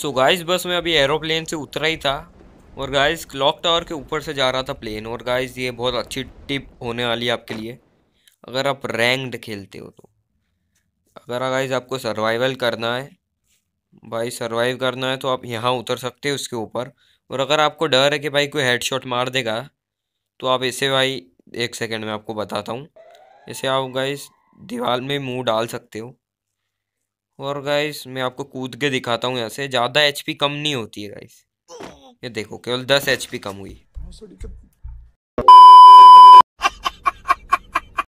सो so guys बस मैं अभी एरोप्लेन से उतरा ही था और गाइस क्लॉक टावर के ऊपर से जा रहा था प्लेन और गाइस ये बहुत अच्छी टिप होने वाली है आपके लिए अगर आप रैंक्ड खेलते हो तो अगर गाइस आपको सर्वाइवल करना है भाई सर्वाइव करना है तो आप यहाँ उतर सकते हो उसके ऊपर और अगर आपको डर है कि भाई कोई हेड मार देगा तो आप इसे भाई एक सेकेंड में आपको बताता हूँ इसे आप गाइस दीवार में मुँह डाल सकते हो और गाइस मैं आपको कूद के दिखाता हूँ यहाँ से ज़्यादा एचपी कम नहीं होती है गाइस ये देखो केवल दस एचपी कम हुई हाँ,